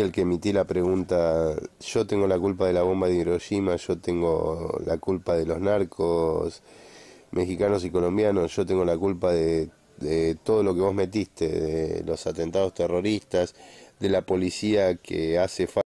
El que emití la pregunta, yo tengo la culpa de la bomba de Hiroshima, yo tengo la culpa de los narcos mexicanos y colombianos, yo tengo la culpa de, de todo lo que vos metiste, de los atentados terroristas, de la policía que hace falta.